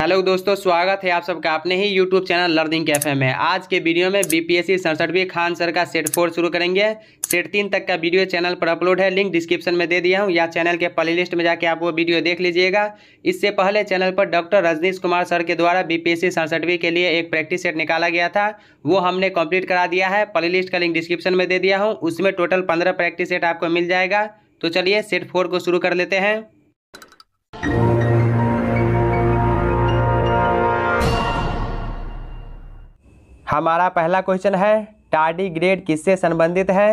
hello दोस्तों स्वागत है आप सबका अपने ही यूट्यूब चैनल लर्निंग कैफे में आज के वीडियो में बीपीएससी सड़सठवीं खान सर का सेट फोर शुरू करेंगे सेट तीन तक का वीडियो चैनल पर अपलोड है लिंक डिस्क्रिप्शन में दे दिया हूँ या चैनल के प्ले लिस्ट में जाके आप वो वीडियो देख लीजिएगा इससे पहले चैनल पर डॉक्टर रजनीश कुमार सर के द्वारा बी पी के लिए एक प्रैक्टिस सेट निकाला गया था वो हमने कम्प्लीट करा दिया है प्ले लिस्ट का लिंक डिस्क्रिप्शन में दे दिया हूँ उसमें टोटल पंद्रह प्रैक्टिस सेट आपको मिल जाएगा तो चलिए सेट फोर को शुरू कर लेते हैं हमारा पहला क्वेश्चन है टाडी ग्रेड किससे संबंधित है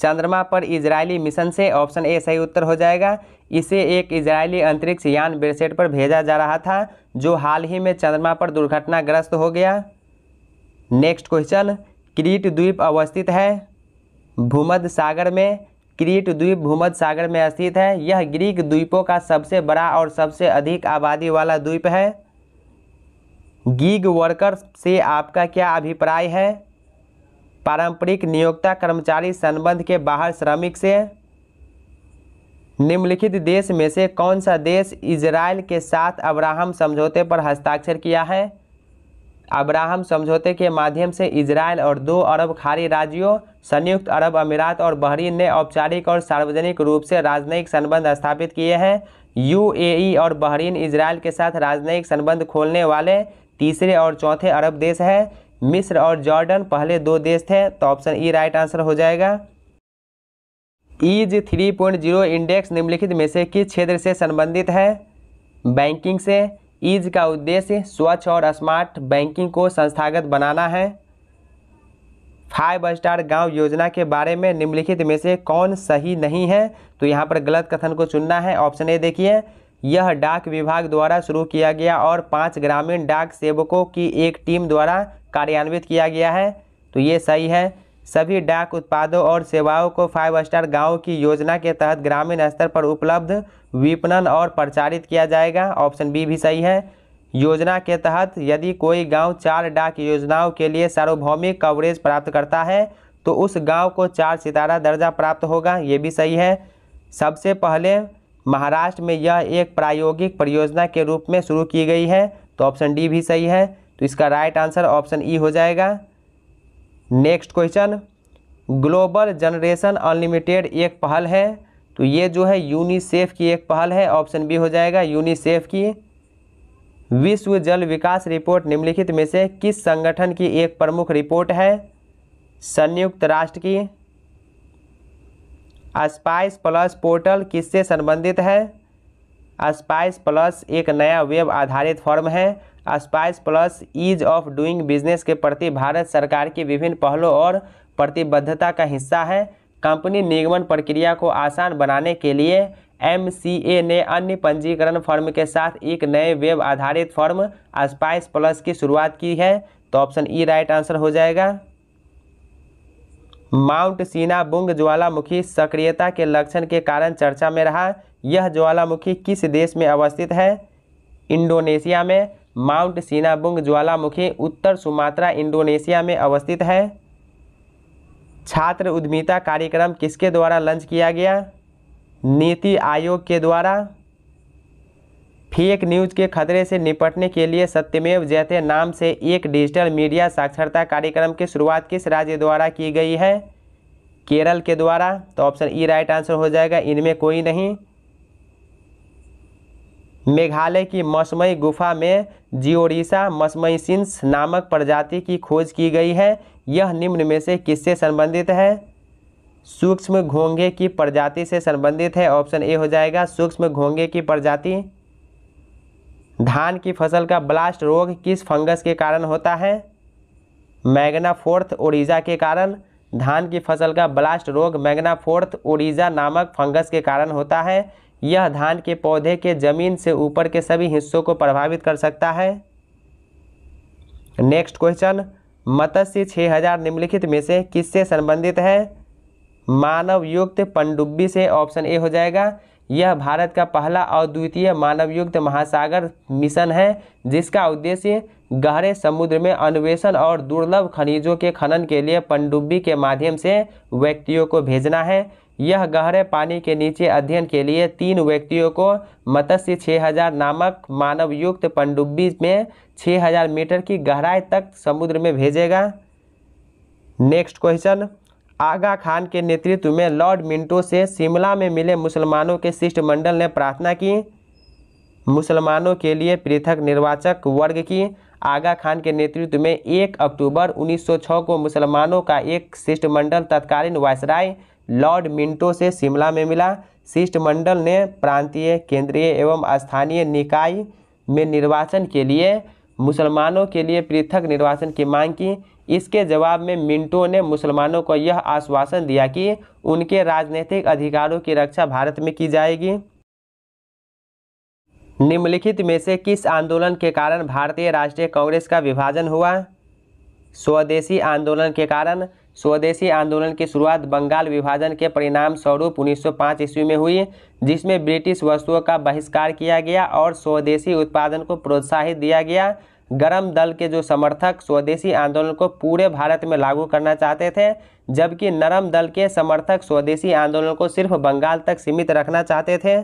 चंद्रमा पर इजरायली मिशन से ऑप्शन ए सही उत्तर हो जाएगा इसे एक इजरायली अंतरिक्ष यान बेरसेट पर भेजा जा रहा था जो हाल ही में चंद्रमा पर दुर्घटनाग्रस्त हो गया नेक्स्ट क्वेश्चन क्रीट द्वीप अवस्थित है भूमध्य सागर में क्रीट द्वीप भूमध्य सागर में स्थित है यह ग्रीक द्वीपों का सबसे बड़ा और सबसे अधिक आबादी वाला द्वीप है गिग वर्कर से आपका क्या अभिप्राय है पारंपरिक नियोक्ता कर्मचारी संबंध के बाहर श्रमिक से निम्नलिखित देश में से कौन सा देश इसराइल के साथ अब्राहम समझौते पर हस्ताक्षर किया है अब्राहम समझौते के माध्यम से इसराइल और दो अरब खाड़ी राज्यों संयुक्त अरब अमीरात और बहरीन ने औपचारिक और सार्वजनिक रूप से राजनयिक संबंध स्थापित किए हैं यूएई और बहरीन इसराइल के साथ राजनयिक संबंध खोलने वाले तीसरे और चौथे अरब देश है मिस्र और जॉर्डन पहले दो देश थे तो ऑप्शन ई राइट आंसर हो जाएगा ease three point zero index निम्नलिखित में से किस क्षेत्र से संबंधित है बैंकिंग से ईज e का उद्देश्य स्वच्छ और स्मार्ट बैंकिंग को संस्थागत बनाना है फाइव स्टार गांव योजना के बारे में निम्नलिखित में से कौन सही नहीं है तो यहाँ पर गलत कथन को चुनना है ऑप्शन ए देखिए यह डाक विभाग द्वारा शुरू किया गया और पाँच ग्रामीण डाक सेवकों की एक टीम द्वारा कार्यान्वित किया गया है तो ये सही है सभी डाक उत्पादों और सेवाओं को फाइव स्टार गाँव की योजना के तहत ग्रामीण स्तर पर उपलब्ध विपणन और प्रचारित किया जाएगा ऑप्शन बी भी सही है योजना के तहत यदि कोई गांव चार डाक योजनाओं के लिए सार्वभौमिक कवरेज प्राप्त करता है तो उस गांव को चार सितारा दर्जा प्राप्त होगा ये भी सही है सबसे पहले महाराष्ट्र में यह एक प्रायोगिक परियोजना के रूप में शुरू की गई है तो ऑप्शन डी भी सही है तो इसका राइट आंसर ऑप्शन ई हो जाएगा next question global generation unlimited एक पहल है तो ये जो है यूनिसेफ की एक पहल है ऑप्शन बी हो जाएगा यूनिसेफ की विश्व जल विकास रिपोर्ट निम्नलिखित में से किस संगठन की एक प्रमुख रिपोर्ट है संयुक्त राष्ट्र की स्पाइस प्लस पोर्टल किससे संबंधित है स्पाइस प्लस एक नया वेब आधारित फॉर्म है spice plus ease of doing business के प्रति भारत सरकार की विभिन्न पहलों और प्रतिबद्धता का हिस्सा है कंपनी निगमन प्रक्रिया को आसान बनाने के लिए एम ने अन्य पंजीकरण फर्म के साथ एक नए वेब आधारित फर्म स्पाइस प्लस की शुरुआत की है तो ऑप्शन ई राइट आंसर हो जाएगा माउंट सीना बुंग ज्वालामुखी सक्रियता के लक्षण के कारण चर्चा में रहा यह ज्वालामुखी किस देश में अवस्थित है इंडोनेशिया में माउंट सीनाबुंग ज्वालामुखी उत्तर सुमात्रा इंडोनेशिया में अवस्थित है छात्र उद्यमिता कार्यक्रम किसके द्वारा लॉन्च किया गया नीति आयोग के द्वारा फेक न्यूज के खतरे से निपटने के लिए सत्यमेव जयते नाम से एक डिजिटल मीडिया साक्षरता कार्यक्रम की शुरुआत किस राज्य द्वारा की गई है केरल के द्वारा तो ऑप्शन ई राइट आंसर हो जाएगा इनमें कोई नहीं मेघालय की मसमई गुफा में जियोडिशा मसमई सिंस नामक प्रजाति की खोज की गई है यह निम्न में से किससे संबंधित है सूक्ष्म घोंगे की प्रजाति से संबंधित है ऑप्शन ए हो जाएगा सूक्ष्म घोंगे की प्रजाति धान की फसल का ब्लास्ट रोग किस फंगस के कारण होता है मैग्ना फोर्थ ओडिजा के कारण धान की फसल का ब्लास्ट रोग मैग्ना फोर्थ ओडिजा नामक फंगस के कारण होता है यह धान के पौधे के जमीन से ऊपर के सभी हिस्सों को प्रभावित कर सकता है नेक्स्ट क्वेश्चन मत्स्य 6000 निम्नलिखित में से किससे संबंधित है मानव युक्त पनडुब्बी से ऑप्शन ए हो जाएगा यह भारत का पहला अद्वितीय मानवयुक्त महासागर मिशन है जिसका उद्देश्य गहरे समुद्र में अन्वेषण और दुर्लभ खनिजों के खनन के लिए पनडुब्बी के माध्यम से व्यक्तियों को भेजना है यह गहरे पानी के नीचे अध्ययन के लिए तीन व्यक्तियों को मत्स्य 6000 नामक मानवयुक्त पनडुब्बी में 6000 मीटर की गहराई तक समुद्र में भेजेगा नेक्स्ट क्वेश्चन आगा खान के नेतृत्व में लॉर्ड मिंटो से शिमला में मिले मुसलमानों के शिष्टमंडल ने प्रार्थना की मुसलमानों के लिए पृथक निर्वाचक वर्ग की आगा खान के नेतृत्व में 1 अक्टूबर 1906 को मुसलमानों का एक शिष्टमंडल तत्कालीन वायसराय लॉर्ड मिंटो से शिमला में मिला शिष्टमंडल ने प्रांतीय केंद्रीय एवं स्थानीय निकाय में निर्वाचन के लिए मुसलमानों के लिए पृथक निर्वाचन की मांग की इसके जवाब में मिंटो ने मुसलमानों को यह आश्वासन दिया कि उनके राजनीतिक अधिकारों की रक्षा भारत में की जाएगी निम्नलिखित में से किस आंदोलन के कारण भारतीय राष्ट्रीय कांग्रेस का विभाजन हुआ स्वदेशी आंदोलन के कारण स्वदेशी आंदोलन की शुरुआत बंगाल विभाजन के परिणाम स्वरूप 1905 ईस्वी में हुई जिसमें ब्रिटिश वस्तुओं का बहिष्कार किया गया और स्वदेशी उत्पादन को प्रोत्साहित दिया गया गरम दल के जो समर्थक स्वदेशी आंदोलन को पूरे भारत में लागू करना चाहते थे जबकि नरम दल के समर्थक स्वदेशी आंदोलन को सिर्फ बंगाल तक सीमित रखना चाहते थे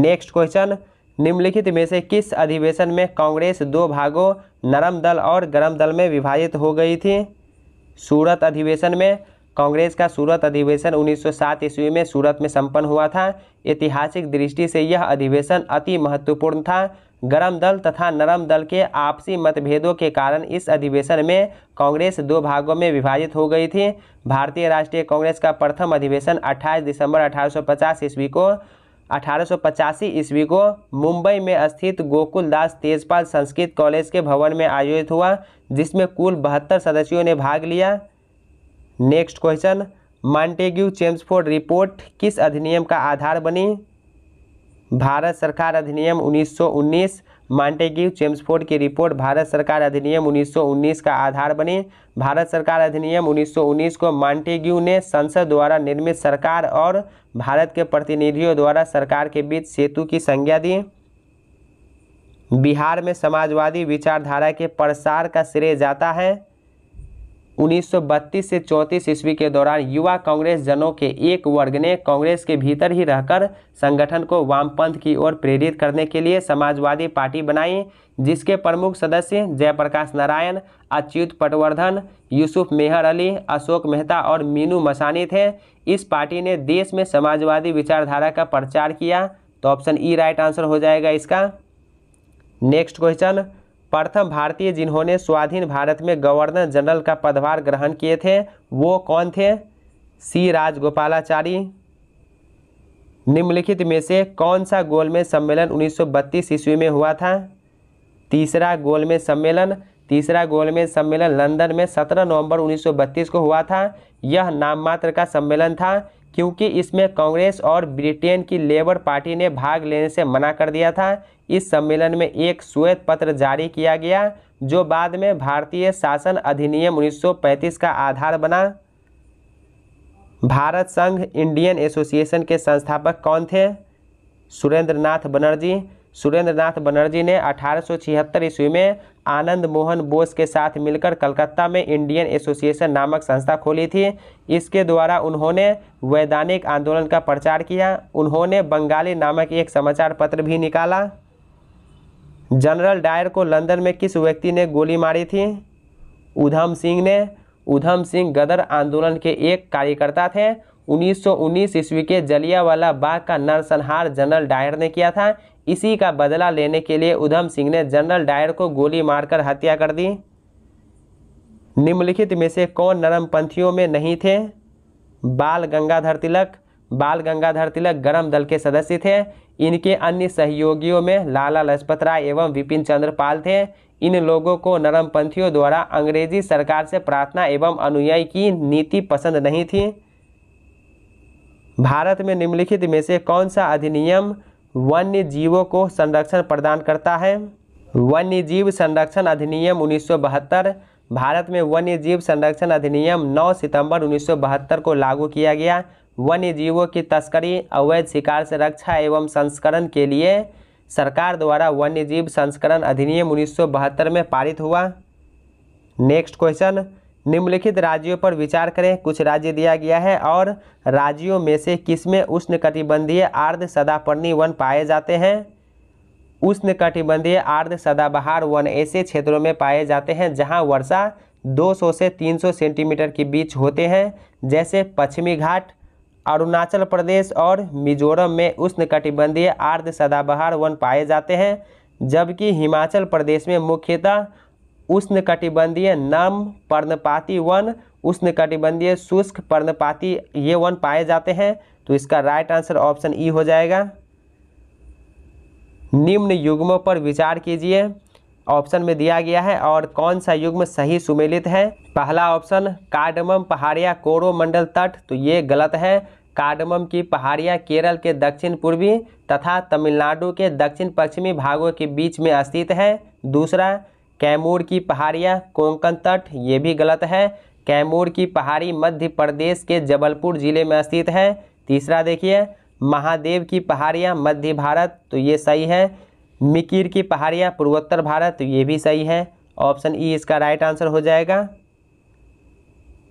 नेक्स्ट क्वेश्चन निम्नलिखित में से किस अधिवेशन में कांग्रेस दो भागों नरम दल और गरम दल में विभाजित हो गई थी सूरत अधिवेशन में कांग्रेस का सूरत अधिवेशन 1907 ईस्वी में सूरत में संपन्न हुआ था ऐतिहासिक दृष्टि से यह अधिवेशन अति महत्वपूर्ण था गरम दल तथा नरम दल के आपसी मतभेदों के कारण इस अधिवेशन में कांग्रेस दो भागों में विभाजित हो गई थी भारतीय राष्ट्रीय कांग्रेस का प्रथम अधिवेशन 28 दिसंबर 1850 ईस्वी को अठारह ईस्वी को मुंबई में स्थित गोकुलदास तेजपाल संस्कृत कॉलेज के भवन में आयोजित हुआ जिसमें कुल बहत्तर सदस्यों ने भाग लिया next question Montagu Chelmsford report किस अधिनियम का आधार बनी भारत सरकार अधिनियम 1919 मांटेग्यू चेम्सफोर्ड की रिपोर्ट भारत सरकार अधिनियम 1919 का आधार बनी भारत सरकार अधिनियम 1919 को मांटेग्यू ने संसद द्वारा निर्मित सरकार और भारत के प्रतिनिधियों द्वारा सरकार के बीच सेतु की संज्ञा दी बिहार में समाजवादी विचारधारा के प्रसार का श्रेय जाता है 1932 से 34 ईस्वी के दौरान युवा कांग्रेस जनों के एक वर्ग ने कांग्रेस के भीतर ही रहकर संगठन को वामपंथ की ओर प्रेरित करने के लिए समाजवादी पार्टी बनाई जिसके प्रमुख सदस्य जयप्रकाश नारायण अच्युत पटवर्धन यूसुफ मेहर अली अशोक मेहता और मीनू मसानी थे इस पार्टी ने देश में समाजवादी विचारधारा का प्रचार किया तो ऑप्शन ई राइट आंसर हो जाएगा इसका नेक्स्ट क्वेश्चन प्रथम भारतीय जिन्होंने स्वाधीन भारत में गवर्नर जनरल का पदभार ग्रहण किए थे वो कौन थे सी राजगोपालाचारी निम्नलिखित में से कौन सा गोलमेज सम्मेलन 1932 ईस्वी में हुआ था तीसरा गोलमेज सम्मेलन तीसरा गोलमेज सम्मेलन लंदन में 17 नवंबर 1932 को हुआ था यह नाममात्र का सम्मेलन था क्योंकि इसमें कांग्रेस और ब्रिटेन की लेबर पार्टी ने भाग लेने से मना कर दिया था इस सम्मेलन में एक श्वेत पत्र जारी किया गया जो बाद में भारतीय शासन अधिनियम 1935 का आधार बना भारत संघ इंडियन एसोसिएशन के संस्थापक कौन थे सुरेंद्र नाथ बनर्जी सुरेंद्रनाथ बनर्जी ने अठारह ईस्वी में आनंद मोहन बोस के साथ मिलकर कलकत्ता में इंडियन एसोसिएशन नामक संस्था खोली थी इसके द्वारा उन्होंने वैधानिक आंदोलन का प्रचार किया उन्होंने बंगाली नामक एक समाचार पत्र भी निकाला जनरल डायर को लंदन में किस व्यक्ति ने गोली मारी थी उधम सिंह ने उधम सिंह गदर आंदोलन के एक कार्यकर्ता थे 1919 ईस्वी के जलियावाला बाग का नरसंहार जनरल डायर ने किया था इसी का बदला लेने के लिए उधम सिंह ने जनरल डायर को गोली मारकर हत्या कर दी निम्नलिखित में से कौन नरमपंथियों में नहीं थे बाल गंगाधर तिलक बाल गंगाधर तिलक गरम दल के सदस्य थे इनके अन्य सहयोगियों में लाला लजपत राय एवं विपिन चंद्र पाल थे इन लोगों को नरमपंथियों द्वारा अंग्रेजी सरकार से प्रार्थना एवं अनुयायी की नीति पसंद नहीं थी भारत में निम्नलिखित में से कौन सा अधिनियम वन्य जीवों को संरक्षण प्रदान करता है वन्य जीव संरक्षण अधिनियम 1972 भारत में वन्य जीव संरक्षण अधिनियम 9 सितंबर 1972 को लागू किया गया वन्य जीवों की तस्करी अवैध शिकार से रक्षा एवं संस्करण के लिए सरकार द्वारा वन्य जीव संस्करण अधिनियम 1972 में पारित हुआ नेक्स्ट क्वेश्चन निम्नलिखित राज्यों पर विचार करें कुछ राज्य दिया गया है और राज्यों में से किसमें उष्णकटिबंधीय आर्द्र सदापर्णी वन पाए जाते हैं उष्णकटिबंधीय आर्द्र सदाबहार वन ऐसे क्षेत्रों में पाए जाते हैं जहां वर्षा 200 से 300 सेंटीमीटर के बीच होते हैं जैसे पश्चिमी घाट अरुणाचल प्रदेश और मिजोरम में उष्णकटिबंधीय आर्द्र सदाबहार वन पाए जाते हैं जबकि हिमाचल प्रदेश में मुख्यतः उष्ण कटिबंधीय नम पर्णपाती वन उष्ण कटिबंधीय शुष्क पर्णपाती ये वन पाए जाते हैं तो इसका राइट आंसर ऑप्शन ई हो जाएगा निम्न युग्मों पर विचार कीजिए ऑप्शन में दिया गया है और कौन सा युग्म सही सुमेलित है पहला ऑप्शन कार्डमम पहाड़िया कोरोमंडल तट तो ये गलत है कार्डमम की पहाड़ियाँ केरल के दक्षिण पूर्वी तथा तमिलनाडु के दक्षिण पश्चिमी भागों के बीच में स्थित है दूसरा कैमूर की पहाड़ियाँ कोंकण तट ये भी गलत है कैमूर की पहाड़ी मध्य प्रदेश के जबलपुर जिले में स्थित है तीसरा देखिए महादेव की पहाड़ियाँ मध्य भारत तो ये सही है मिकिर की पहाड़ियाँ पूर्वोत्तर भारत तो ये भी सही है ऑप्शन ई इसका राइट आंसर हो जाएगा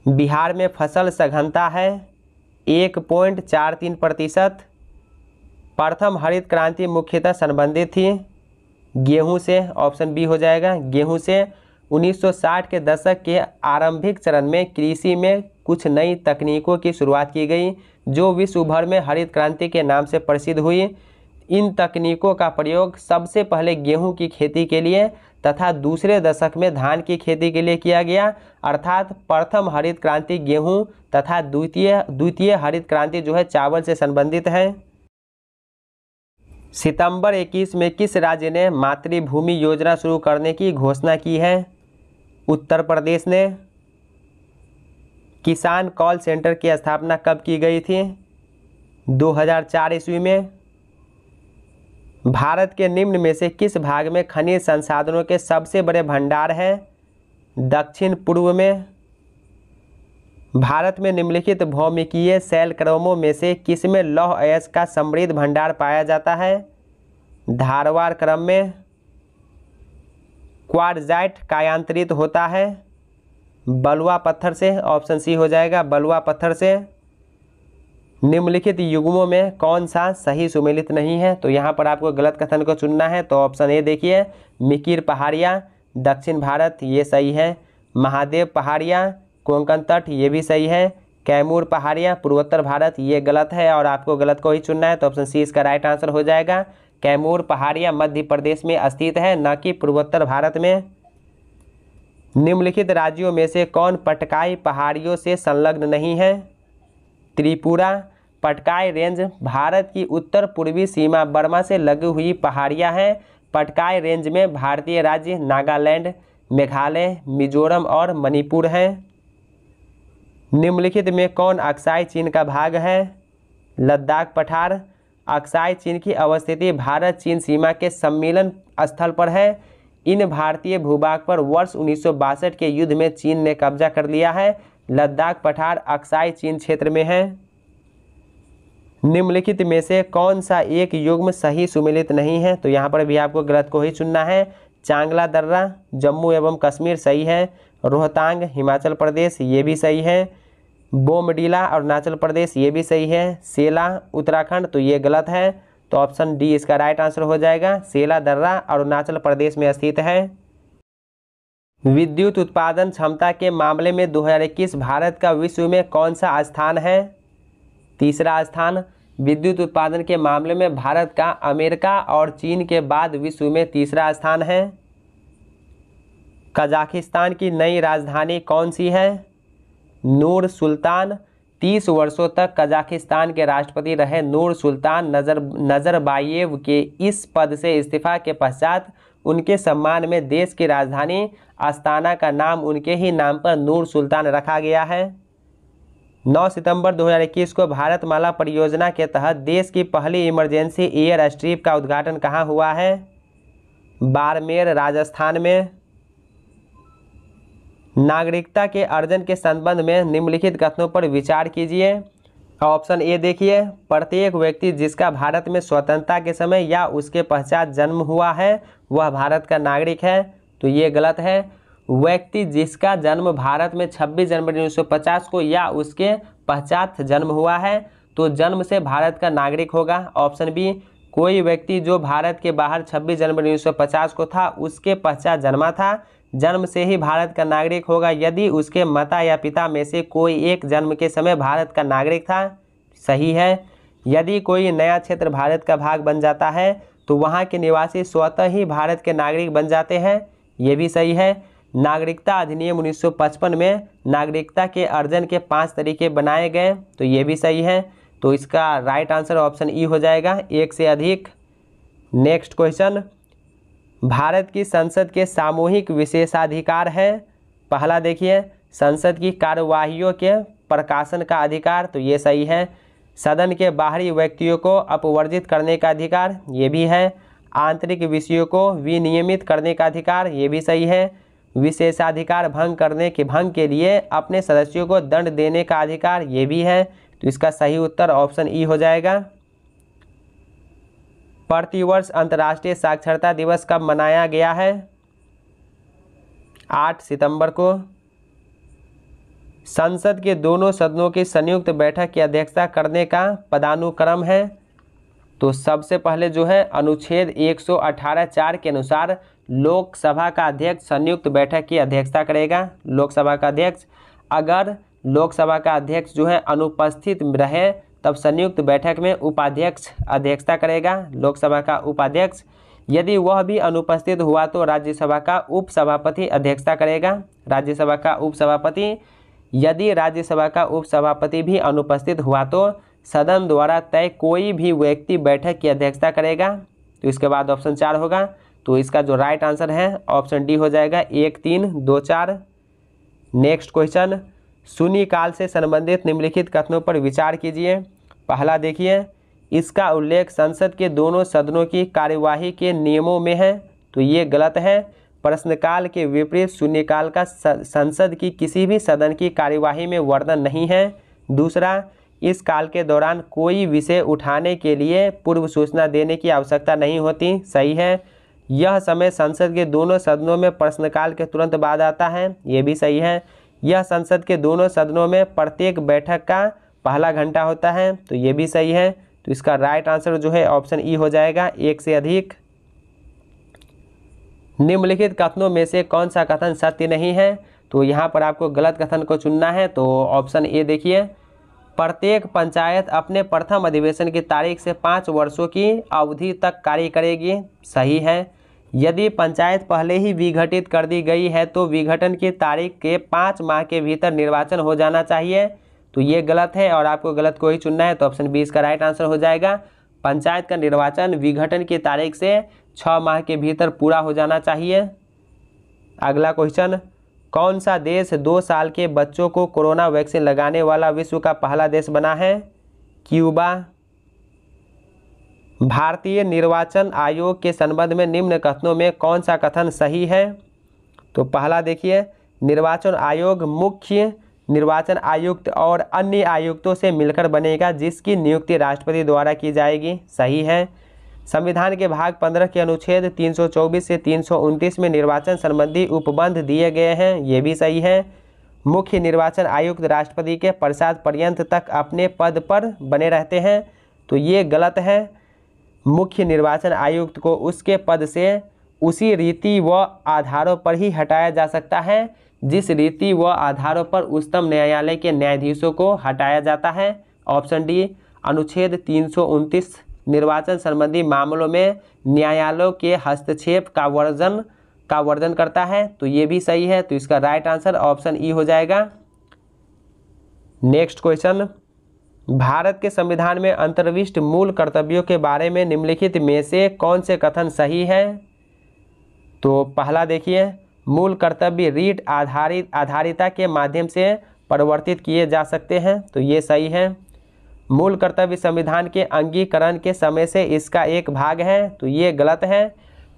बिहार में फसल सघनता है एक पॉइंट चार तीन प्रतिशत प्रथम हरित क्रांति मुख्यतः संबंधित थी गेहूं से ऑप्शन बी हो जाएगा गेहूं से 1960 के दशक के आरंभिक चरण में कृषि में कुछ नई तकनीकों की शुरुआत की गई जो विश्व भर में हरित क्रांति के नाम से प्रसिद्ध हुई इन तकनीकों का प्रयोग सबसे पहले गेहूं की खेती के लिए तथा दूसरे दशक में धान की खेती के लिए किया गया अर्थात प्रथम हरित क्रांति गेहूं तथा द्वितीय द्वितीय हरित क्रांति जो है चावल से संबंधित है सितंबर 21 में किस राज्य ने मातृभूमि योजना शुरू करने की घोषणा की है उत्तर प्रदेश ने किसान कॉल सेंटर की स्थापना कब की गई थी 2004 ईस्वी में भारत के निम्न में से किस भाग में खनिज संसाधनों के सबसे बड़े भंडार हैं दक्षिण पूर्व में भारत में निम्नलिखित भौमिकीय शैलक्रमों में से किस में लौह अयस का समृद्ध भंडार पाया जाता है धारवार क्रम में क्वारजाइट कायांतरित होता है बलुआ पत्थर से ऑप्शन सी हो जाएगा बलुआ पत्थर से निम्नलिखित युग्मों में कौन सा सही सुमेलित नहीं है तो यहाँ पर आपको गलत कथन को चुनना है तो ऑप्शन ए देखिए मिकिर पहाड़िया दक्षिण भारत ये सही है महादेव पहाड़िया कोंकण तट ये भी सही है कैमूर पहाड़ियाँ पूर्वोत्तर भारत ये गलत है और आपको गलत को ही चुनना है तो ऑप्शन सी इसका राइट आंसर हो जाएगा कैमूर पहाड़ियाँ मध्य प्रदेश में स्थित है न कि पूर्वोत्तर भारत में निम्नलिखित राज्यों में से कौन पटकाई पहाड़ियों से संलग्न नहीं है त्रिपुरा पटकाई रेंज भारत की उत्तर पूर्वी सीमा बर्मा से लगी हुई पहाड़ियाँ हैं पटकाई रेंज में भारतीय राज्य नागालैंड मेघालय मिजोरम और मणिपुर हैं निम्नलिखित में कौन अक्साई चीन का भाग है लद्दाख पठार अक्साई चीन की अवस्थिति भारत चीन सीमा के सम्मिलन स्थल पर है इन भारतीय भूभाग पर वर्ष उन्नीस के युद्ध में चीन ने कब्जा कर लिया है लद्दाख पठार अक्साई चीन क्षेत्र में है निम्नलिखित में से कौन सा एक युग्म सही सुमिलित नहीं है तो यहाँ पर भी आपको गलत को ही चुनना है चांगला दर्रा जम्मू एवं कश्मीर सही है रोहतांग हिमाचल प्रदेश ये भी सही है बोमडीला अरुणाचल प्रदेश ये भी सही है सेला उत्तराखंड तो ये गलत है तो ऑप्शन डी इसका राइट आंसर हो जाएगा सेला दर्रा अरुणाचल प्रदेश में स्थित है विद्युत उत्पादन क्षमता के मामले में 2021 भारत का विश्व में कौन सा स्थान है तीसरा स्थान विद्युत उत्पादन के मामले में भारत का अमेरिका और चीन के बाद विश्व में तीसरा स्थान है कजाकिस्तान की नई राजधानी कौन सी है नूर सुल्तान तीस वर्षों तक कजाकिस्तान के राष्ट्रपति रहे नूर सुल्तान नजर नजरबाइव के इस पद से इस्तीफा के पश्चात उनके सम्मान में देश की राजधानी अस्ताना का नाम उनके ही नाम पर नूर सुल्तान रखा गया है 9 सितंबर 2021 को भारतमाला परियोजना के तहत देश की पहली इमरजेंसी एयर स्ट्रीप का उद्घाटन कहाँ हुआ है बाड़मेर राजस्थान में नागरिकता के अर्जन के संबंध में निम्नलिखित कथनों पर विचार कीजिए ऑप्शन ए देखिए प्रत्येक व्यक्ति जिसका भारत में स्वतंत्रता के समय या उसके पश्चात जन्म हुआ है वह भारत का नागरिक है तो ये गलत है व्यक्ति जिसका जन्म भारत में 26 जनवरी 1950 को या उसके पश्चात जन्म हुआ है तो जन्म से भारत का नागरिक होगा ऑप्शन बी कोई व्यक्ति जो भारत के बाहर 26 जनवरी 1950 को था उसके पश्चात जन्मा था जन्म से ही भारत का नागरिक होगा यदि उसके माता या पिता में से कोई एक जन्म के समय भारत का नागरिक था सही है यदि कोई नया क्षेत्र भारत का भाग बन जाता है तो वहाँ के निवासी स्वतः ही भारत के नागरिक बन जाते हैं ये भी सही है नागरिकता अधिनियम 1955 में नागरिकता के अर्जन के पांच तरीके बनाए गए तो ये भी सही है तो इसका राइट आंसर ऑप्शन ई हो जाएगा एक से अधिक नेक्स्ट क्वेश्चन भारत की संसद के सामूहिक विशेषाधिकार हैं पहला देखिए संसद की कार्यवाहियों के प्रकाशन का अधिकार तो ये सही है सदन के बाहरी व्यक्तियों को अपवर्जित करने का अधिकार ये भी है आंतरिक विषयों को विनियमित करने का अधिकार ये भी सही है विशेषाधिकार भंग करने के भंग के लिए अपने सदस्यों को दंड देने का अधिकार ये भी है तो इसका सही उत्तर ऑप्शन ई हो जाएगा प्रतिवर्ष अंतर्राष्ट्रीय साक्षरता दिवस कब मनाया गया है आठ सितंबर को संसद के दोनों सदनों की संयुक्त बैठक की अध्यक्षता करने का पदानुक्रम है तो सबसे पहले जो है अनुच्छेद 118 चार के अनुसार लोकसभा का अध्यक्ष संयुक्त बैठक की अध्यक्षता करेगा लोकसभा का अध्यक्ष अगर लोकसभा का अध्यक्ष जो है अनुपस्थित रहे तब संयुक्त बैठक में उपाध्यक्ष अध्यक्षता करेगा लोकसभा का उपाध्यक्ष यदि वह भी अनुपस्थित हुआ तो राज्यसभा का उपसभापति अध्यक्षता करेगा राज्यसभा का उपसभापति यदि राज्यसभा का उपसभापति भी अनुपस्थित हुआ तो सदन द्वारा तय कोई भी व्यक्ति बैठक की अध्यक्षता करेगा तो इसके बाद ऑप्शन चार होगा तो इसका जो राइट आंसर है ऑप्शन डी हो जाएगा एक तीन दो चार नेक्स्ट क्वेश्चन शून्यकाल से संबंधित निम्नलिखित कथनों पर विचार कीजिए पहला देखिए इसका उल्लेख संसद के दोनों सदनों की कार्यवाही के नियमों में है तो ये गलत है प्रश्नकाल के विपरीत शून्यकाल का संसद की किसी भी सदन की कार्यवाही में वर्णन नहीं है दूसरा इस काल के दौरान कोई विषय उठाने के लिए पूर्व सूचना देने की आवश्यकता नहीं होती सही है यह समय संसद के दोनों सदनों में प्रश्नकाल के तुरंत बाद आता है ये भी सही है यह संसद के दोनों सदनों में प्रत्येक बैठक का पहला घंटा होता है तो ये भी सही है तो इसका राइट आंसर जो है ऑप्शन ई e हो जाएगा एक से अधिक निम्नलिखित कथनों में से कौन सा कथन सत्य नहीं है तो यहाँ पर आपको गलत कथन को चुनना है तो ऑप्शन ए देखिए प्रत्येक पंचायत अपने प्रथम अधिवेशन की तारीख से पाँच वर्षों की अवधि तक कार्य करेगी सही है यदि पंचायत पहले ही विघटित कर दी गई है तो विघटन की तारीख के पाँच माह के भीतर निर्वाचन हो जाना चाहिए तो ये गलत है और आपको गलत को ही चुनना है तो ऑप्शन बी इसका राइट आंसर हो जाएगा पंचायत का निर्वाचन विघटन की तारीख से छः माह के भीतर पूरा हो जाना चाहिए अगला क्वेश्चन कौन सा देश दो साल के बच्चों को कोरोना वैक्सीन लगाने वाला विश्व का पहला देश बना है क्यूबा भारतीय निर्वाचन आयोग के संबंध में निम्न कथनों में कौन सा कथन सही है तो पहला देखिए निर्वाचन आयोग मुख्य निर्वाचन आयुक्त और अन्य आयुक्तों से मिलकर बनेगा जिसकी नियुक्ति राष्ट्रपति द्वारा की जाएगी सही है संविधान के भाग 15 के अनुच्छेद 324 से 329 में निर्वाचन संबंधी उपबंध दिए गए हैं ये भी सही है मुख्य निर्वाचन आयुक्त राष्ट्रपति के प्रसाद पर्यंत तक अपने पद पर बने रहते हैं तो ये गलत है मुख्य निर्वाचन आयुक्त को उसके पद से उसी रीति व आधारों पर ही हटाया जा सकता है जिस रीति व आधारों पर उच्चतम न्यायालय के न्यायाधीशों को हटाया जाता है ऑप्शन डी अनुच्छेद तीन निर्वाचन संबंधी मामलों में न्यायालयों के हस्तक्षेप का वर्जन का वर्जन करता है तो ये भी सही है तो इसका राइट आंसर ऑप्शन ई हो जाएगा नेक्स्ट क्वेश्चन भारत के संविधान में अंतर्विष्ट मूल कर्तव्यों के बारे में निम्नलिखित में से कौन से कथन सही हैं तो पहला देखिए मूल कर्तव्य रीट आधारित आधारिता के माध्यम से परिवर्तित किए जा सकते हैं तो ये सही है मूल कर्तव्य संविधान के अंगीकरण के समय से इसका एक भाग है तो ये गलत है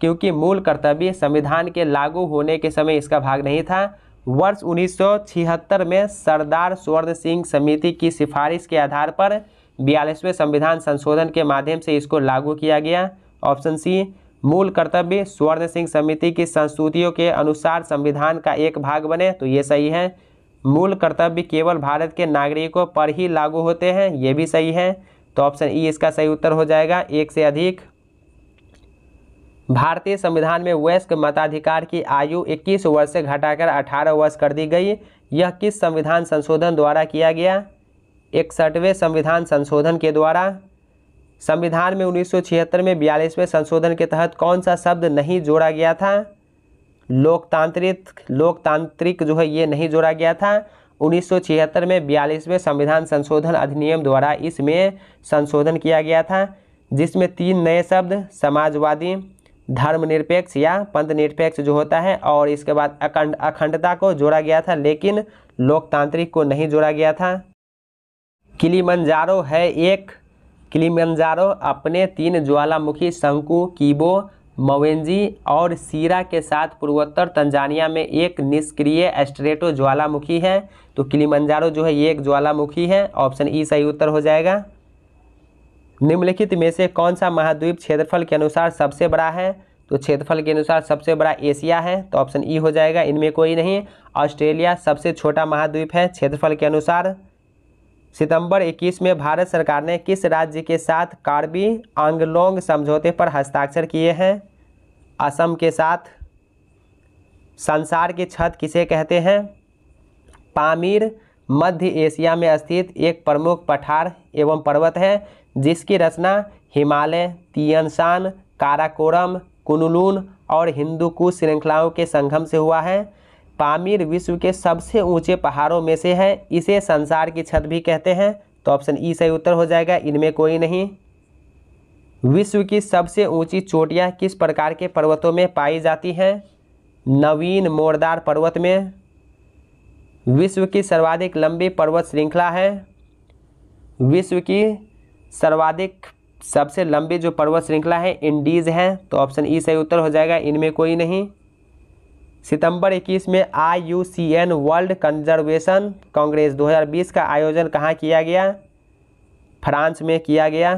क्योंकि मूल कर्तव्य संविधान के लागू होने के समय इसका भाग नहीं था वर्ष 1976 में सरदार स्वर्ण सिंह समिति की सिफारिश के आधार पर बयालीसवें संविधान संशोधन के माध्यम से इसको लागू किया गया ऑप्शन सी मूल कर्तव्य स्वर्ण सिंह समिति की संस्तुतियों के अनुसार संविधान का एक भाग बने तो ये सही है मूल कर्तव्य केवल भारत के नागरिकों पर ही लागू होते हैं ये भी सही है तो ऑप्शन ई इसका सही उत्तर हो जाएगा एक से अधिक भारतीय संविधान में वयस्क मताधिकार की आयु 21 वर्ष से घटाकर 18 वर्ष कर दी गई यह किस संविधान संशोधन द्वारा किया गया इकसठवें संविधान संशोधन के द्वारा संविधान में 1976 में बयालीसवें संशोधन के तहत कौन सा शब्द नहीं जोड़ा गया था लोकतांत्रिक लोकतांत्रिक जो है ये नहीं जोड़ा गया था 1976 में बयालीसवें संविधान संशोधन अधिनियम द्वारा इसमें संशोधन किया गया था जिसमें तीन नए शब्द समाजवादी धर्मनिरपेक्ष या पंथ निरपेक्ष जो होता है और इसके बाद अखंड अखंडता को जोड़ा गया था लेकिन लोकतांत्रिक को नहीं जोड़ा गया था किलीमंजारो है एक किलीमंजारो अपने तीन ज्वालामुखी शंकु कीबो मवेंजी और सीरा के साथ पूर्वोत्तर तंजानिया में एक निष्क्रिय एस्ट्रेटो ज्वालामुखी है तो किलीमंजारो जो है ये एक ज्वालामुखी है ऑप्शन ई सही उत्तर हो जाएगा निम्नलिखित में से कौन सा महाद्वीप क्षेत्रफल के अनुसार सबसे बड़ा है तो क्षेत्रफल के अनुसार सबसे बड़ा एशिया है तो ऑप्शन ई हो जाएगा इनमें कोई नहीं ऑस्ट्रेलिया सबसे छोटा महाद्वीप है क्षेत्रफल के अनुसार सितंबर 21 में भारत सरकार ने किस राज्य के साथ कार्बी आंगलोंग समझौते पर हस्ताक्षर किए हैं असम के साथ संसार की छत किसे कहते हैं पामीर मध्य एशिया में स्थित एक प्रमुख पठार एवं पर्वत है जिसकी रचना हिमालय तियनसान काराकोरम कुनलून और हिंदू कुश श्रृंखलाओं के संगम से हुआ है पामीर विश्व के सबसे ऊंचे पहाड़ों में से है इसे संसार की छत भी कहते हैं तो ऑप्शन ई सही उत्तर हो जाएगा इनमें कोई नहीं विश्व की सबसे ऊंची चोटियाँ किस प्रकार के पर्वतों में पाई जाती हैं नवीन मोरदार पर्वत में विश्व की सर्वाधिक लंबी पर्वत श्रृंखला है विश्व की सर्वाधिक सबसे लंबी जो पर्वत श्रृंखला है इंडीज है तो ऑप्शन ई सही उत्तर हो जाएगा इनमें कोई नहीं सितंबर 21 में I U C N world conservation congress 2020 का आयोजन कहाँ किया गया फ्रांस में किया गया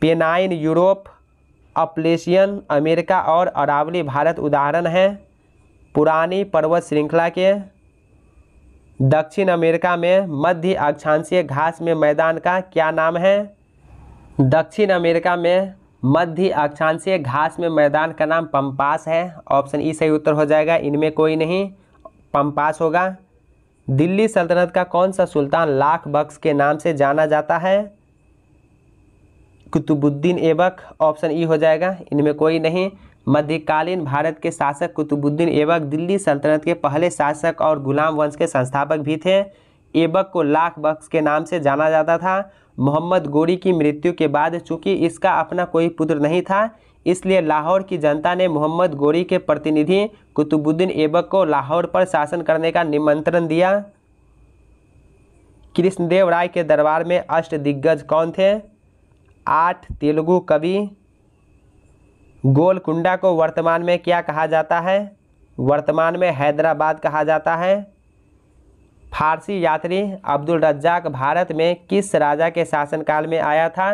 पेनाइन यूरोप अपलेशियन अमेरिका और अरावली भारत उदाहरण हैं पुरानी पर्वत श्रृंखला के दक्षिण अमेरिका में मध्य अक्षांशीय घास में मैदान का क्या नाम है दक्षिण अमेरिका में मध्य अक्षांशीय घास में मैदान का नाम पम्पास है ऑप्शन ई सही उत्तर हो जाएगा इनमें कोई नहीं पम्पास होगा दिल्ली सल्तनत का कौन सा सुल्तान लाख बख्श के नाम से जाना जाता है कुतुबुद्दीन एबक ऑप्शन ई हो जाएगा इनमें कोई नहीं मध्यकालीन भारत के शासक कुतुबुद्दीन ऐबक दिल्ली सल्तनत के पहले शासक और गुलाम वंश के संस्थापक भी थे ऐबक को लाख बख्श के नाम से जाना जाता था मोहम्मद गोरी की मृत्यु के बाद चूंकि इसका अपना कोई पुत्र नहीं था इसलिए लाहौर की जनता ने मोहम्मद गोरी के प्रतिनिधि कुतुबुद्दीन ऐबक को लाहौर पर शासन करने का निमंत्रण दिया कृष्णदेव राय के दरबार में अष्ट दिग्गज कौन थे आठ तेलुगु कवि गोलकुंडा को वर्तमान में क्या कहा जाता है वर्तमान में हैदराबाद कहा जाता है फारसी यात्री अब्दुल रज्जाक भारत में किस राजा के शासनकाल में आया था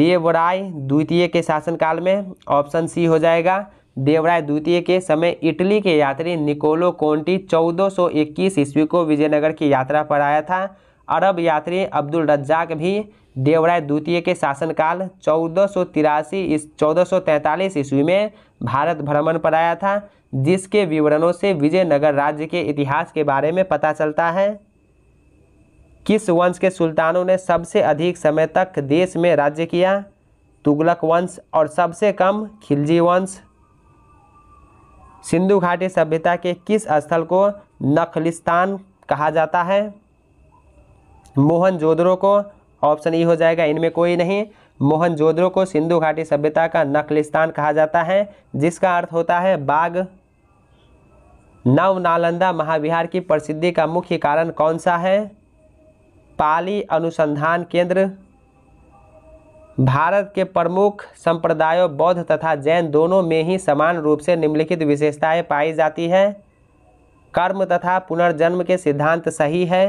देवराय द्वितीय के शासनकाल में ऑप्शन सी हो जाएगा देवराय द्वितीय के समय इटली के यात्री निकोलो कोंटी 1421 ईस्वी को विजयनगर की यात्रा पर आया था अरब यात्री अब्दुल रज्जाक भी देवराय द्वितीय के शासनकाल चौदह सौ तिरासी इस चौदह सौ तैंतालीस ईस्वी में भारत भ्रमण पर आया था जिसके विवरणों से विजयनगर राज्य के इतिहास के बारे में पता चलता है किस वंश के सुल्तानों ने सबसे अधिक समय तक देश में राज्य किया तुगलक वंश और सबसे कम खिलजी वंश सिंधु घाटी सभ्यता के किस स्थल को नखलिस्तान कहा जाता है मोहनजोदड़ो को ऑप्शन ई हो जाएगा इनमें कोई नहीं मोहनजोद्रो को सिंधु घाटी सभ्यता का नकलिस्तान कहा जाता है जिसका अर्थ होता है बाघ नव नालंदा महाविहार की प्रसिद्धि का मुख्य कारण कौन सा है पाली अनुसंधान केंद्र भारत के प्रमुख संप्रदायों बौद्ध तथा जैन दोनों में ही समान रूप से निम्नलिखित विशेषताएं पाई जाती हैं कर्म तथा पुनर्जन्म के सिद्धांत सही है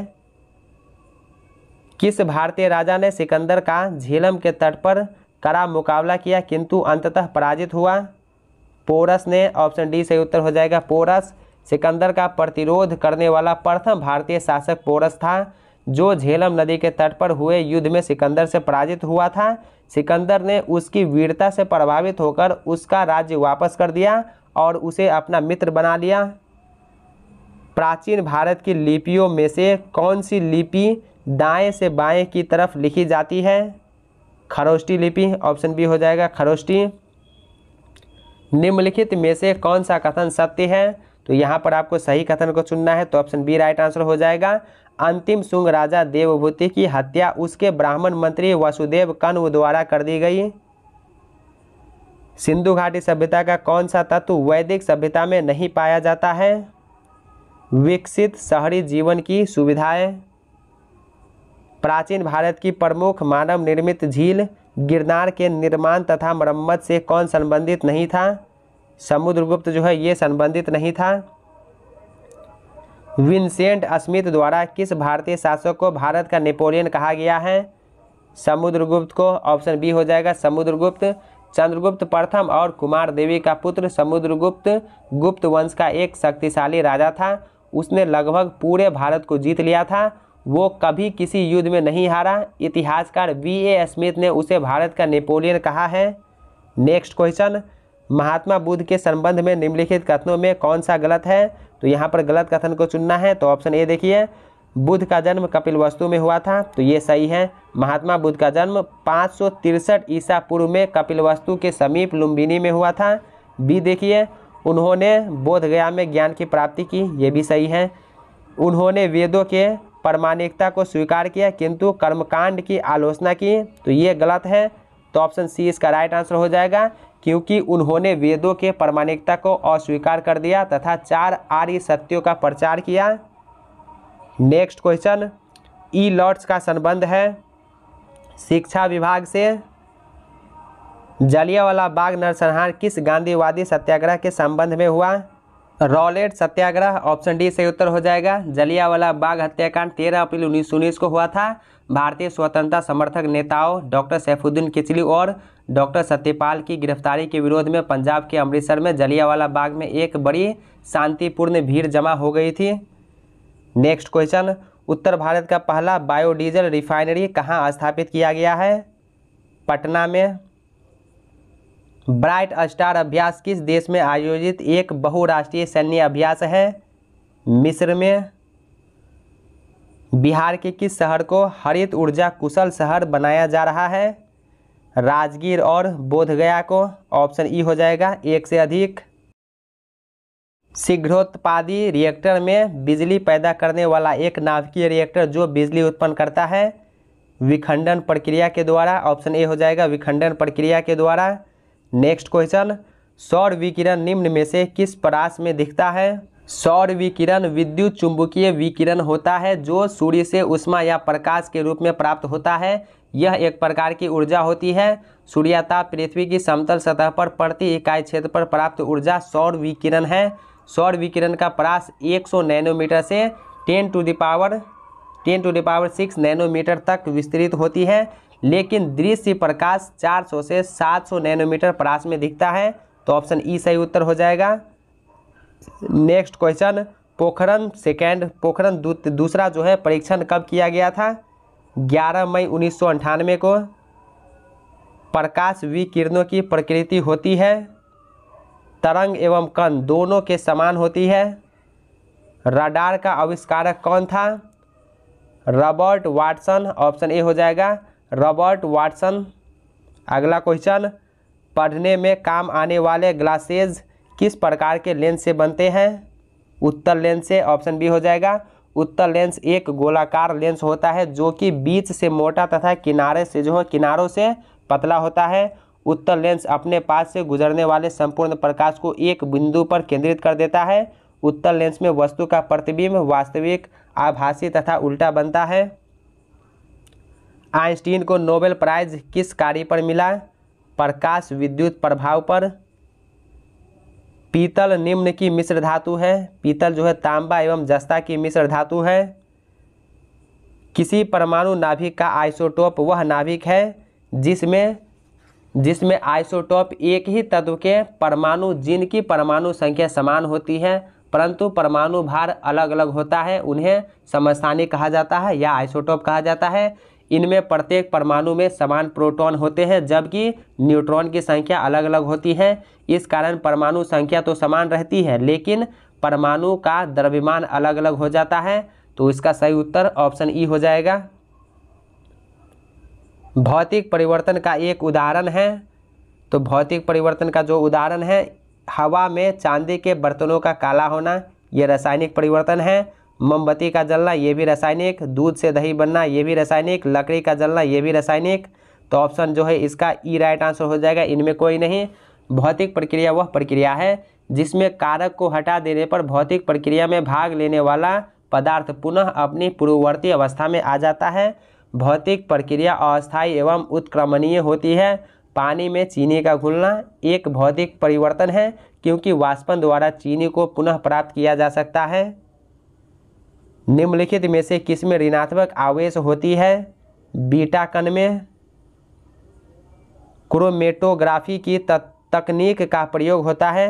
किस भारतीय राजा ने सिकंदर का झेलम के तट पर कड़ा मुकाबला किया किंतु अंततः पराजित हुआ पोरस ने ऑप्शन डी सही उत्तर हो जाएगा पोरस सिकंदर का प्रतिरोध करने वाला प्रथम भारतीय शासक पोरस था जो झेलम नदी के तट पर हुए युद्ध में सिकंदर से पराजित हुआ था सिकंदर ने उसकी वीरता से प्रभावित होकर उसका राज्य वापस कर दिया और उसे अपना मित्र बना लिया प्राचीन भारत की लिपियों में से कौन सी लिपि दाएं से बाएं की तरफ लिखी जाती है खरोष्टी लिपि ऑप्शन बी हो जाएगा खरोष्टी निम्नलिखित में से कौन सा कथन सत्य है तो यहाँ पर आपको सही कथन को चुनना है तो ऑप्शन बी राइट आंसर हो जाएगा अंतिम सुंग राजा देवभूति की हत्या उसके ब्राह्मण मंत्री वसुदेव कण्व द्वारा कर दी गई सिंधु घाटी सभ्यता का कौन सा तत्व वैदिक सभ्यता में नहीं पाया जाता है विकसित शहरी जीवन की सुविधाएं प्राचीन भारत की प्रमुख मानव निर्मित झील गिरनार के निर्माण तथा मरम्मत से कौन संबंधित नहीं था समुद्रगुप्त जो है ये संबंधित नहीं था विंसेंट स्मिथ द्वारा किस भारतीय शासक को भारत का नेपोलियन कहा गया है समुद्रगुप्त को ऑप्शन बी हो जाएगा समुद्रगुप्त चंद्रगुप्त प्रथम और कुमार देवी का पुत्र समुद्रगुप्त गुप्त वंश का एक शक्तिशाली राजा था उसने लगभग पूरे भारत को जीत लिया था वो कभी किसी युद्ध में नहीं हारा इतिहासकार वी ए स्मिथ ने उसे भारत का नेपोलियन कहा है नेक्स्ट क्वेश्चन महात्मा बुद्ध के संबंध में निम्नलिखित कथनों में कौन सा गलत है तो यहाँ पर गलत कथन को चुनना है तो ऑप्शन ए देखिए बुद्ध का जन्म कपिल वस्तु में हुआ था तो ये सही है महात्मा बुद्ध का जन्म पाँच ईसा पूर्व में कपिल वस्तु के समीप लुम्बिनी में हुआ था बी देखिए उन्होंने बोधगया में ज्ञान की प्राप्ति की ये भी सही है उन्होंने वेदों के प्रमाणिकता को स्वीकार किया किंतु कर्मकांड की आलोचना की तो ये गलत है तो ऑप्शन सी इसका राइट आंसर हो जाएगा क्योंकि उन्होंने वेदों के प्रमाणिकता को अस्वीकार कर दिया तथा चार आर्य सत्यों का प्रचार किया नेक्स्ट क्वेश्चन ई लॉर्ड्स का संबंध है शिक्षा विभाग से जलियावाला बाग नरसंहार किस गांधीवादी सत्याग्रह के संबंध में हुआ रॉलेट सत्याग्रह ऑप्शन डी सही उत्तर हो जाएगा जलियावाला बाग हत्याकांड तेरह अप्रैल उन्नीस उन्नीस को हुआ था भारतीय स्वतंत्रता समर्थक नेताओं डॉक्टर सैफुद्दीन किचली और डॉक्टर सत्यपाल की गिरफ्तारी के विरोध में पंजाब के अमृतसर में जलियावाला बाग में एक बड़ी शांतिपूर्ण भीड़ जमा हो गई थी नेक्स्ट क्वेश्चन उत्तर भारत का पहला बायोडीजल रिफाइनरी कहाँ स्थापित किया गया है पटना में ब्राइट स्टार अभ्यास किस देश में आयोजित एक बहुराष्ट्रीय सैन्य अभ्यास है मिस्र में बिहार के किस शहर को हरित ऊर्जा कुशल शहर बनाया जा रहा है राजगीर और बोधगया को ऑप्शन ई हो जाएगा एक से अधिक शीघ्रोत्पादी रिएक्टर में बिजली पैदा करने वाला एक नाभिकीय रिएक्टर जो बिजली उत्पन्न करता है विखंडन प्रक्रिया के द्वारा ऑप्शन ए हो जाएगा विखंडन प्रक्रिया के द्वारा नेक्स्ट क्वेश्चन सौर विकिरण निम्न में से किस परास में दिखता है सौर विकिरण विद्युत चुंबकीय विकिरण होता है जो सूर्य से उष्मा या प्रकाश के रूप में प्राप्त होता है यह एक प्रकार की ऊर्जा होती है सूर्याताप पृथ्वी की समतल सतह पर प्रति इकाई क्षेत्र पर प्राप्त ऊर्जा सौर विकिरण है सौर विकिरण का प्रास 100 नैनोमीटर से 10 to the power 10 to the power 6 nanometre तक विस्तृत होती है लेकिन दृश्य प्रकाश 400 से 700 नैनोमीटर प्रास में दिखता है तो ऑप्शन ई सही उत्तर हो जाएगा next question Pokhran second Pokhran दू, दूसरा जो है परीक्षण कब किया गया था 11 मई उन्नीस को प्रकाश विकिरणों की प्रकृति होती है तरंग एवं कण दोनों के समान होती है रडार का आविष्कारक कौन था रॉबर्ट वाटसन ऑप्शन ए हो जाएगा रॉबर्ट वाटसन अगला क्वेश्चन पढ़ने में काम आने वाले ग्लासेज किस प्रकार के लेंस से बनते हैं उत्तर लेंस से ऑप्शन बी हो जाएगा उत्तर लेंस एक गोलाकार लेंस होता है जो कि बीच से मोटा तथा किनारे से जो है किनारों से पतला होता है उत्तर लेंस अपने पास से गुजरने वाले संपूर्ण प्रकाश को एक बिंदु पर केंद्रित कर देता है उत्तर लेंस में वस्तु का प्रतिबिंब वास्तविक आभासी तथा उल्टा बनता है आइंस्टीन को नोबेल प्राइज किस कार्य पर मिला प्रकाश विद्युत प्रभाव पर पीतल निम्न की मिश्र धातु है पीतल जो है तांबा एवं जस्ता की मिश्र धातु है किसी परमाणु नाभिक का आइसोटोप वह नाभिक है जिसमें जिसमें आइसोटोप एक ही तत्व के परमाणु जिनकी परमाणु संख्या समान होती है परंतु परमाणु भार अलग अलग होता है उन्हें समस्थानी कहा जाता है या आइसोटोप कहा जाता है इनमें प्रत्येक परमाणु में समान प्रोटॉन होते हैं जबकि न्यूट्रॉन की संख्या अलग अलग होती है इस कारण परमाणु संख्या तो समान रहती है लेकिन परमाणु का द्रव्यमान अलग अलग हो जाता है तो इसका सही उत्तर ऑप्शन ई हो जाएगा भौतिक परिवर्तन का एक उदाहरण है तो भौतिक परिवर्तन का जो उदाहरण है हवा में चांदी के बर्तनों का काला होना ये रासायनिक परिवर्तन है मोमबत्ती का जलना ये भी रासायनिक दूध से दही बनना ये भी रासायनिक लकड़ी का जलना ये भी रासायनिक तो ऑप्शन जो है इसका ई राइट आंसर हो जाएगा इनमें कोई नहीं भौतिक प्रक्रिया वह प्रक्रिया है जिसमें कारक को हटा देने पर भौतिक प्रक्रिया में भाग लेने वाला पदार्थ पुनः अपनी पूर्ववर्ती अवस्था में आ जाता है भौतिक प्रक्रिया अस्थायी एवं उत्क्रमणीय होती है पानी में चीनी का घुलना एक भौतिक परिवर्तन है क्योंकि वाष्पन द्वारा चीनी को पुनः प्राप्त किया जा सकता है निम्नलिखित में से किस में ऋणात्मक आवेश होती है बीटा कण में क्रोमेटोग्राफी की तकनीक का प्रयोग होता है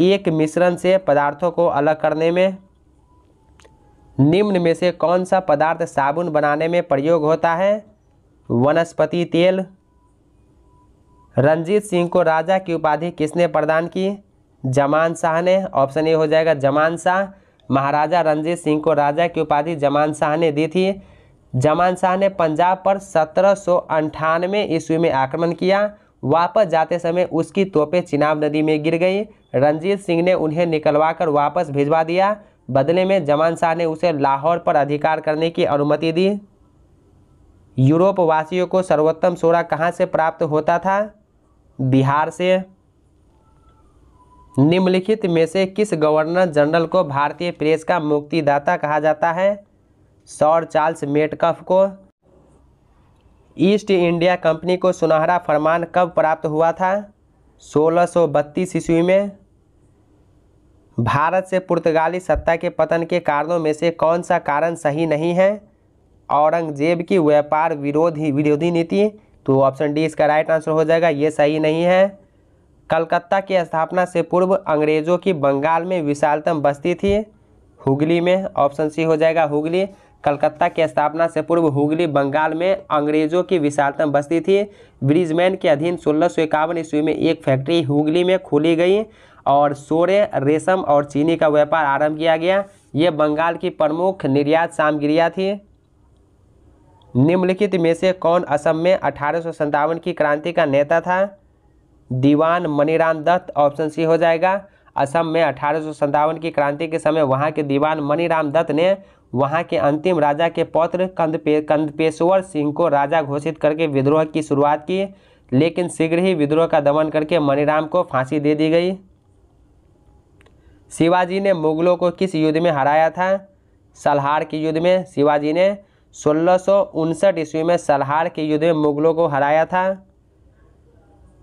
एक मिश्रण से पदार्थों को अलग करने में निम्न में से कौन सा पदार्थ साबुन बनाने में प्रयोग होता है वनस्पति तेल रंजीत सिंह को राजा की उपाधि किसने प्रदान की जमान शाह ने ऑप्शन ए हो जाएगा जमान शाह महाराजा रंजीत सिंह को राजा की उपाधि जमान शाह ने दी थी जमान शाह ने पंजाब पर सत्रह सौ ईस्वी में आक्रमण किया वापस जाते समय उसकी तोपें चिनाब नदी में गिर गई रंजीत सिंह ने उन्हें निकलवाकर वापस भिजवा दिया बदले में जमान शाह ने उसे लाहौर पर अधिकार करने की अनुमति दी यूरोप वासियों को सर्वोत्तम सोरा कहाँ से प्राप्त होता था बिहार से निम्नलिखित में से किस गवर्नर जनरल को भारतीय प्रेस का मुक्तिदाता कहा जाता है सौर चार्ल्स मेटकफ को ईस्ट इंडिया कंपनी को सुनहरा फरमान कब प्राप्त हुआ था सोलह सौ बत्तीस ईस्वी में भारत से पुर्तगाली सत्ता के पतन के कारणों में से कौन सा कारण सही नहीं है औरंगजेब की व्यापार विरोधी विरोधी नीति तो ऑप्शन डी इसका राइट आंसर हो जाएगा ये सही नहीं है कलकत्ता की स्थापना से पूर्व अंग्रेजों की बंगाल में विशालतम बस्ती थी हुगली में ऑप्शन सी हो जाएगा हुगली कलकत्ता की स्थापना से पूर्व हुगली बंगाल में अंग्रेजों की विशालतम बस्ती थी ब्रिजमैन के अधीन सोलह सौ इक्यावन ईस्वी में एक फैक्ट्री हुगली में खोली गई और सोरे रेशम और चीनी का व्यापार आरंभ किया गया ये बंगाल की प्रमुख निर्यात सामग्रियाँ थी निम्नलिखित में से कौन असम में अठारह की क्रांति का नेता था दीवान मनीराम दत्त ऑप्शन सी हो जाएगा असम में अठारह की क्रांति के समय वहाँ के दीवान मनीराम दत्त ने वहाँ के अंतिम राजा के पौत्र कंदपे कंदपेश्वर सिंह को राजा घोषित करके विद्रोह की शुरुआत की लेकिन शीघ्र ही विद्रोह का दमन करके मनीराम को फांसी दे दी गई शिवाजी ने मुगलों को किस युद्ध में हराया था सलहार के युद्ध में शिवाजी ने सोलह ईस्वी में सलहार के युद्ध में मुगलों को हराया था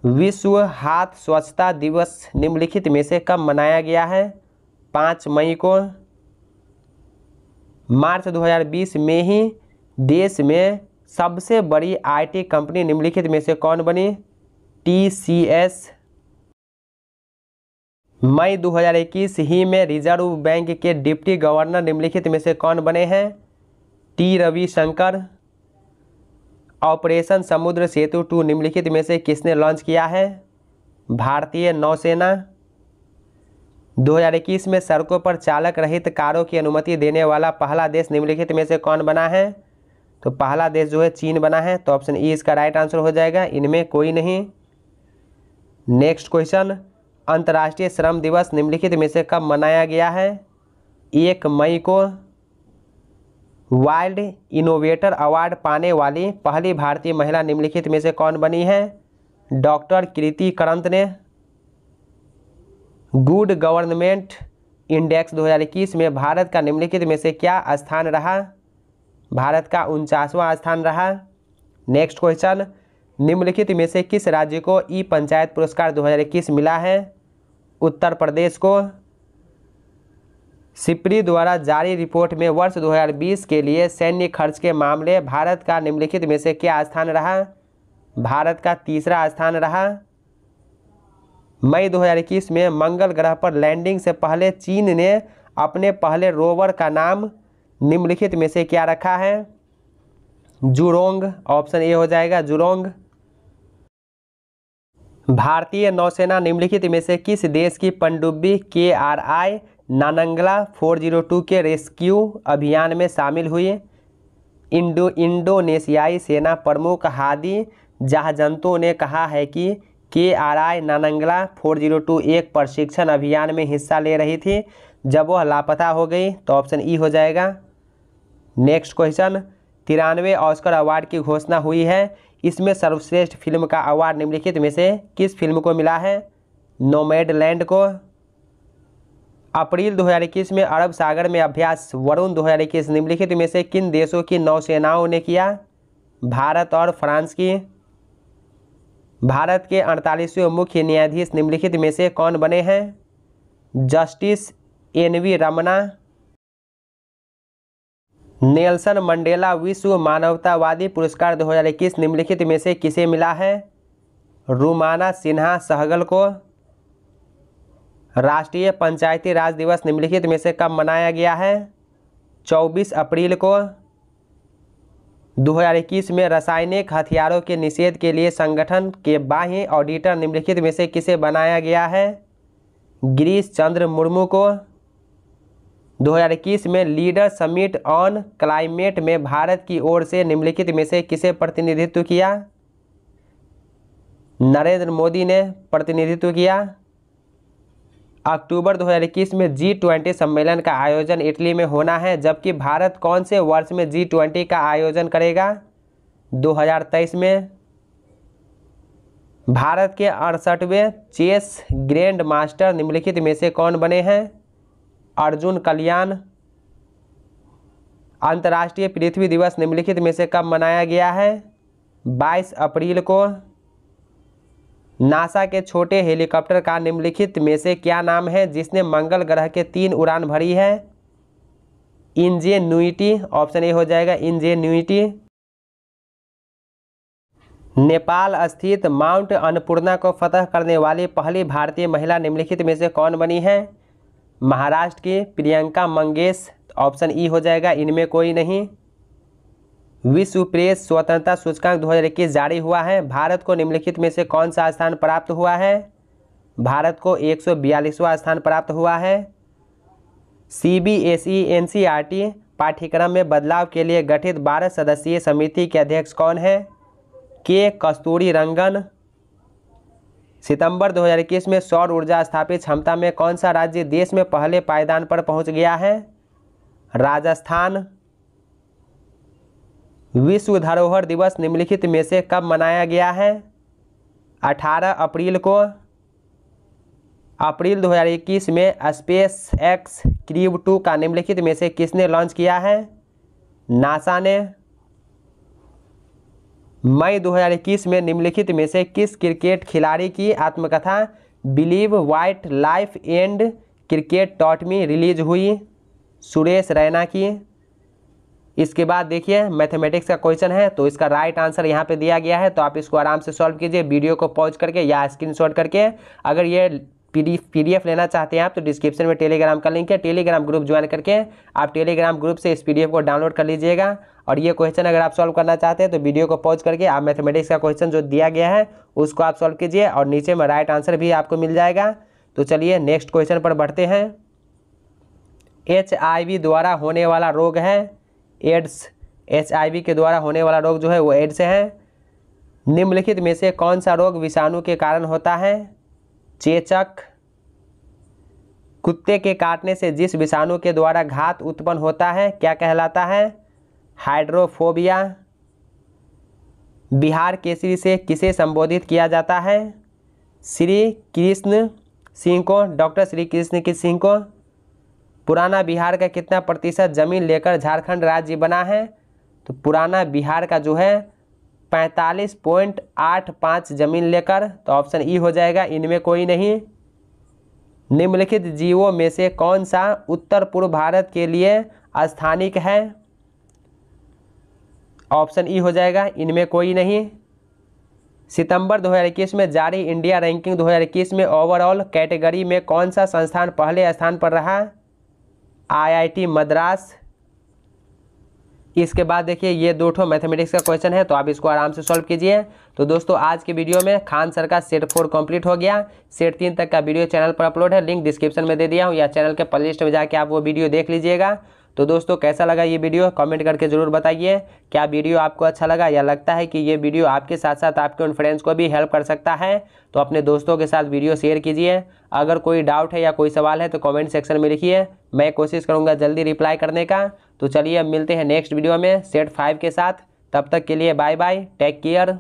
विश्व हाथ स्वच्छता दिवस निम्नलिखित में से कब मनाया गया है पाँच मई को मार्च 2020 में ही देश में सबसे बड़ी आईटी कंपनी निम्नलिखित में से कौन बनी टीसीएस मई 2021 ही में रिजर्व बैंक के डिप्टी गवर्नर निम्नलिखित में से कौन बने हैं टी रविशंकर ऑपरेशन समुद्र सेतु टू निम्नलिखित में से किसने लॉन्च किया है भारतीय नौसेना 2021 में सड़कों पर चालक रहित कारों की अनुमति देने वाला पहला देश निम्नलिखित में से कौन बना है तो पहला देश जो है चीन बना है तो ऑप्शन ई e इसका राइट आंसर हो जाएगा इनमें कोई नहीं नेक्स्ट क्वेश्चन अंतर्राष्ट्रीय श्रम दिवस निम्नलिखित में से कब मनाया गया है एक मई को वाइल्ड इनोवेटर अवार्ड पाने वाली पहली भारतीय महिला निम्नलिखित में से कौन बनी है डॉक्टर कृति करंत ने गुड गवर्नमेंट इंडेक्स 2021 में भारत का निम्नलिखित में से क्या स्थान रहा भारत का उनचासवां स्थान रहा नेक्स्ट क्वेश्चन निम्नलिखित में से किस राज्य को ई पंचायत पुरस्कार 2021 मिला है उत्तर प्रदेश को सिपरी द्वारा जारी रिपोर्ट में वर्ष 2020 के लिए सैन्य खर्च के मामले भारत का निम्नलिखित में से क्या स्थान रहा भारत का तीसरा स्थान रहा मई 2021 में मंगल ग्रह पर लैंडिंग से पहले चीन ने अपने पहले रोवर का नाम निम्नलिखित में से क्या रखा है जुरोंग ऑप्शन ए हो जाएगा जुरोंग भारतीय नौसेना निम्नलिखित में से किस देश की पनडुब्बी के आर आई नानंगला 402 के रेस्क्यू अभियान में शामिल हुए इंडो इंडोनेशियाई सेना प्रमुख हादी जहाजंतों ने कहा है कि के आर आई नानंगला टू एक प्रशिक्षण अभियान में हिस्सा ले रही थी जब वह लापता हो गई तो ऑप्शन ई हो जाएगा नेक्स्ट क्वेश्चन तिरानवे ऑस्कर अवार्ड की घोषणा हुई है इसमें सर्वश्रेष्ठ फिल्म का अवार्ड निम्नलिखित में से किस फिल्म को मिला है नोमेड लैंड को अप्रैल 2021 में अरब सागर में अभ्यास वरुण 2021 निम्नलिखित में से किन देशों की नौसेनाओं ने किया भारत और फ्रांस की भारत के अड़तालीसवें मुख्य न्यायाधीश निम्नलिखित में से कौन बने हैं justice N V Ramana Nelson Mandela विश्व मानवतावादी पुरस्कार 2021 निम्नलिखित में से किसे मिला है रुमाना सिन्हा सहगल को राष्ट्रीय पंचायती राज दिवस निम्नलिखित में से कब मनाया गया है 24 अप्रैल को 2021 में रासायनिक हथियारों के निषेध के लिए संगठन के बाह्य ऑडिटर निम्नलिखित में से किसे बनाया गया है गिरीश चंद्र मुर्मू को 2021 में लीडर समिट ऑन क्लाइमेट में भारत की ओर से निम्नलिखित में से किसे प्रतिनिधित्व किया नरेंद्र मोदी ने प्रतिनिधित्व किया अक्टूबर 2021 में जी ट्वेंटी सम्मेलन का आयोजन इटली में होना है जबकि भारत कौन से वर्ष में जी ट्वेंटी का आयोजन करेगा 2023 में भारत के अड़सठवें चेस ग्रैंड मास्टर निम्नलिखित में से कौन बने हैं अर्जुन कल्याण अंतर्राष्ट्रीय पृथ्वी दिवस निम्नलिखित में से कब मनाया गया है 22 अप्रैल को नासा के छोटे हेलीकॉप्टर का निम्नलिखित में से क्या नाम है जिसने मंगल ग्रह के तीन उड़ान भरी है इंजेन्यूटी ऑप्शन ए हो जाएगा इंजेन्यूटी नेपाल स्थित माउंट अन्नपूर्णा को फतह करने वाली पहली भारतीय महिला निम्नलिखित में से कौन बनी है महाराष्ट्र की प्रियंका मंगेश ऑप्शन ई हो जाएगा इनमें कोई नहीं विश्व प्रेस स्वतंत्रता सूचकांक 2021 जारी हुआ है भारत को निम्नलिखित में से कौन सा स्थान प्राप्त हुआ है भारत को एक स्थान प्राप्त हुआ है C B S E N C R T पाठ्यक्रम में बदलाव के लिए गठित बारह सदस्यीय समिति के अध्यक्ष कौन है के कस्तूरी रंगन सितंबर 2021 में सौर ऊर्जा स्थापित क्षमता में कौन सा राज्य देश में पहले पायदान पर पहुंच गया है राजस्थान विश्व धरोहर दिवस निम्नलिखित में से कब मनाया गया है 18 अप्रैल को अप्रैल 2021 में स्पेस एक्स क्रीब टू का निम्नलिखित में से किसने लॉन्च किया है नासा ने मई 2021 में निम्नलिखित में से किस क्रिकेट खिलाड़ी की आत्मकथा believe white life and cricket taught me release हुई सुरेश रैना की इसके बाद देखिए मैथमेटिक्स का क्वेश्चन है तो इसका राइट आंसर यहाँ पे दिया गया है तो आप इसको आराम से सॉल्व कीजिए वीडियो को पॉज करके या स्क्रीनशॉट करके अगर ये पीडीएफ लेना चाहते हैं आप तो डिस्क्रिप्शन में टेलीग्राम का लिंक है टेलीग्राम ग्रुप ज्वाइन करके आप टेलीग्राम ग्रुप से इस पी को डाउनलोड कर लीजिएगा और ये क्वेश्चन अगर आप सॉल्व करना चाहते हैं तो वीडियो को पॉज करके आप मैथमेटिक्स का क्वेश्चन जो दिया गया है उसको आप सॉल्व कीजिए और नीचे में राइट आंसर भी आपको मिल जाएगा तो चलिए नेक्स्ट क्वेश्चन पर बढ़ते हैं एच द्वारा होने वाला रोग है एड्स एच के द्वारा होने वाला रोग जो है वो एड्स है निम्नलिखित में से कौन सा रोग विषाणु के कारण होता है चेचक कुत्ते के काटने से जिस विषाणु के द्वारा घात उत्पन्न होता है क्या कहलाता है हाइड्रोफोबिया बिहार केसरी से किसे संबोधित किया जाता है श्री कृष्ण सिंह को डॉक्टर श्री कृष्ण सिंह को पुराना बिहार का कितना प्रतिशत जमीन लेकर झारखंड राज्य बना है तो पुराना बिहार का जो है पैंतालीस पॉइंट आठ पाँच जमीन लेकर तो ऑप्शन ई हो जाएगा इनमें कोई नहीं निम्नलिखित जीवों में से कौन सा उत्तर पूर्व भारत के लिए स्थानिक है ऑप्शन ई हो जाएगा इनमें कोई नहीं सितंबर 2021 में जारी इंडिया रैंकिंग 2021 में ओवरऑल कैटेगरी में कौन सा संस्थान पहले स्थान पर रहा आईआईटी मद्रास इसके बाद देखिए ये दो ठो मैथमेटिक्स का क्वेश्चन है तो आप इसको आराम से सॉल्व कीजिए तो दोस्तों आज के वीडियो में खान सर का सेट फोर कंप्लीट हो गया सेट तीन तक का वीडियो चैनल पर अपलोड है लिंक डिस्क्रिप्शन में दे दिया हूँ या चैनल के प्लेलिस्ट में जाके आप वो वीडियो देख लीजिएगा तो दोस्तों कैसा लगा ये वीडियो कमेंट करके ज़रूर बताइए क्या वीडियो आपको अच्छा लगा या लगता है कि ये वीडियो आपके साथ साथ आपके उन फ्रेंड्स को भी हेल्प कर सकता है तो अपने दोस्तों के साथ वीडियो शेयर कीजिए अगर कोई डाउट है या कोई सवाल है तो कमेंट सेक्शन में लिखिए मैं कोशिश करूँगा जल्दी रिप्लाई करने का तो चलिए अब मिलते हैं नेक्स्ट वीडियो में सेट फाइव के साथ तब तक के लिए बाय बाय टेक केयर